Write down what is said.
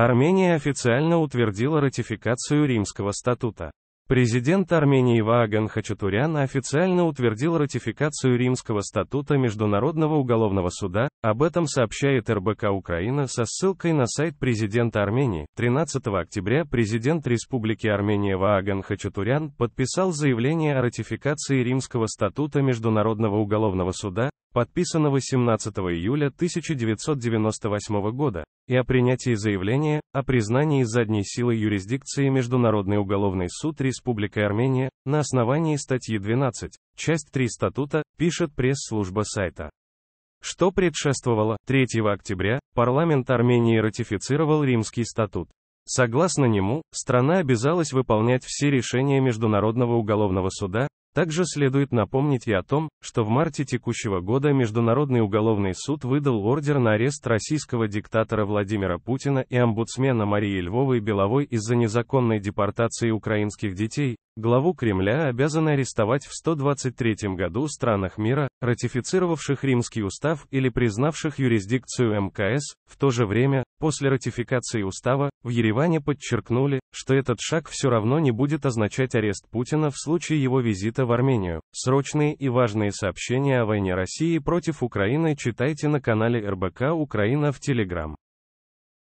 Армения официально утвердила ратификацию Римского статута. Президент Армении Вааган Хачатурян официально утвердил ратификацию Римского статута Международного уголовного суда, об этом сообщает РБК Украина со ссылкой на сайт президента Армении. 13 октября президент Республики Армения Вааган Хачатурян подписал заявление о ратификации Римского статута Международного уголовного суда, подписано 18 июля 1998 года, и о принятии заявления о признании задней силы юрисдикции Международный уголовный суд Республики Армения на основании статьи 12, часть 3 статута, пишет пресс-служба сайта. Что предшествовало? 3 октября парламент Армении ратифицировал Римский статут. Согласно нему, страна обязалась выполнять все решения Международного уголовного суда, также следует напомнить и о том, что в марте текущего года Международный уголовный суд выдал ордер на арест российского диктатора Владимира Путина и омбудсмена Марии Львовой Беловой из-за незаконной депортации украинских детей. Главу Кремля обязаны арестовать в 123 году странах мира, ратифицировавших Римский устав или признавших юрисдикцию МКС, в то же время, После ратификации устава, в Ереване подчеркнули, что этот шаг все равно не будет означать арест Путина в случае его визита в Армению. Срочные и важные сообщения о войне России против Украины читайте на канале РБК Украина в Телеграм.